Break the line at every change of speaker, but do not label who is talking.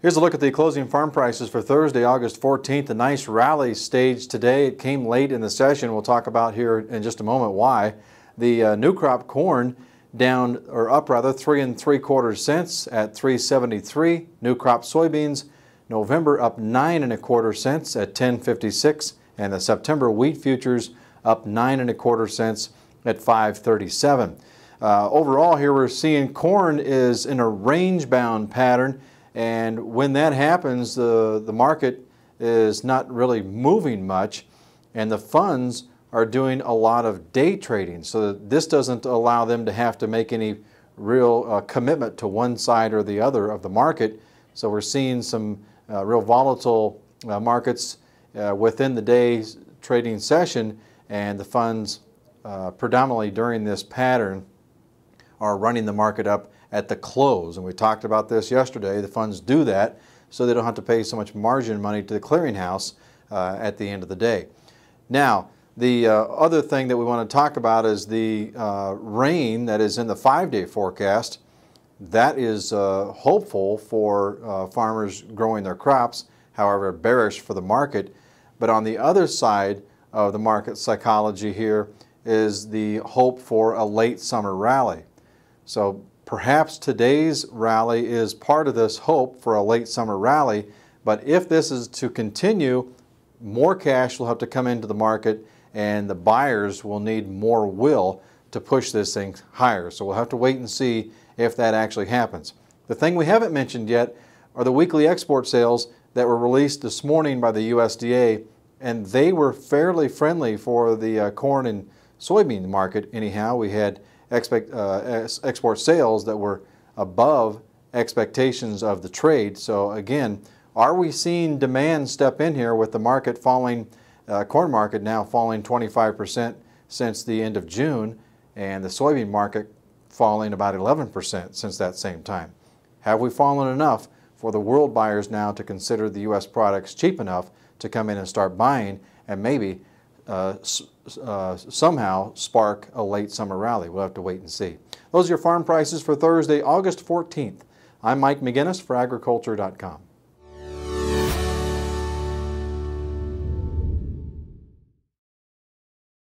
Here's a look at the closing farm prices for Thursday, August 14th. A nice rally staged today. It came late in the session. We'll talk about here in just a moment why. The uh, new crop corn down or up rather three and three quarters cents at 373. New crop soybeans November up nine and a quarter cents at 1056, and the September wheat futures up nine and a quarter cents at 537. Uh, overall, here we're seeing corn is in a range bound pattern. And when that happens, the, the market is not really moving much, and the funds are doing a lot of day trading. So this doesn't allow them to have to make any real uh, commitment to one side or the other of the market. So we're seeing some uh, real volatile uh, markets uh, within the day's trading session and the funds uh, predominantly during this pattern are running the market up at the close. And we talked about this yesterday. The funds do that so they don't have to pay so much margin money to the clearinghouse uh, at the end of the day. Now, the uh, other thing that we want to talk about is the uh, rain that is in the five-day forecast. That is uh, hopeful for uh, farmers growing their crops, however bearish for the market. But on the other side of the market psychology here is the hope for a late summer rally. So perhaps today's rally is part of this hope for a late summer rally. But if this is to continue, more cash will have to come into the market and the buyers will need more will to push this thing higher. So we'll have to wait and see if that actually happens. The thing we haven't mentioned yet are the weekly export sales that were released this morning by the USDA, and they were fairly friendly for the uh, corn and soybean market. Anyhow, we had expect, uh, export sales that were above expectations of the trade. So again, are we seeing demand step in here with the market falling, uh, corn market now falling 25% since the end of June and the soybean market falling about 11% since that same time? Have we fallen enough for the world buyers now to consider the U.S. products cheap enough to come in and start buying and maybe uh, uh, somehow spark a late summer rally. We'll have to wait and see. Those are your farm prices for Thursday, August 14th. I'm Mike McGinnis for agriculture.com.